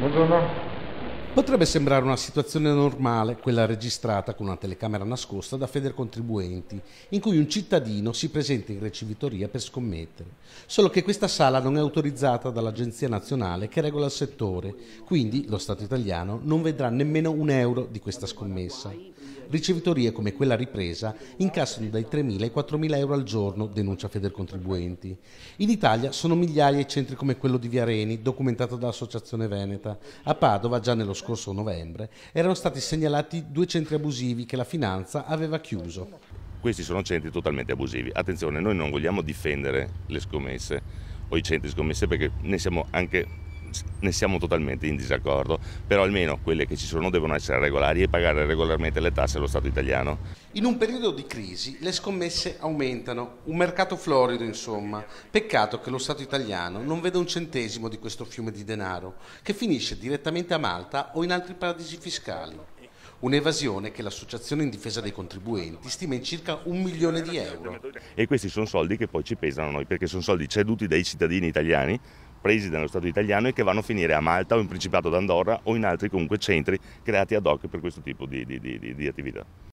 Buongiorno. Potrebbe sembrare una situazione normale quella registrata con una telecamera nascosta da Federcontribuenti, in cui un cittadino si presenta in ricevitoria per scommettere. Solo che questa sala non è autorizzata dall'Agenzia Nazionale che regola il settore, quindi lo Stato italiano non vedrà nemmeno un euro di questa scommessa ricevitorie come quella ripresa incassano dai 3.000 ai 4.000 euro al giorno, denuncia Federcontribuenti. In Italia sono migliaia i centri come quello di Viareni, documentato dall'Associazione Veneta. A Padova, già nello scorso novembre, erano stati segnalati due centri abusivi che la finanza aveva chiuso. Questi sono centri totalmente abusivi. Attenzione, noi non vogliamo difendere le scommesse o i centri scommesse perché ne siamo anche ne siamo totalmente in disaccordo, però almeno quelle che ci sono devono essere regolari e pagare regolarmente le tasse allo Stato italiano. In un periodo di crisi le scommesse aumentano, un mercato florido insomma. Peccato che lo Stato italiano non veda un centesimo di questo fiume di denaro, che finisce direttamente a Malta o in altri paradisi fiscali. Un'evasione che l'associazione in difesa dei contribuenti stima in circa un milione di euro. E questi sono soldi che poi ci pesano a noi, perché sono soldi ceduti dai cittadini italiani presi dallo Stato italiano e che vanno a finire a Malta o in Principato d'Andorra o in altri comunque centri creati ad hoc per questo tipo di, di, di, di attività.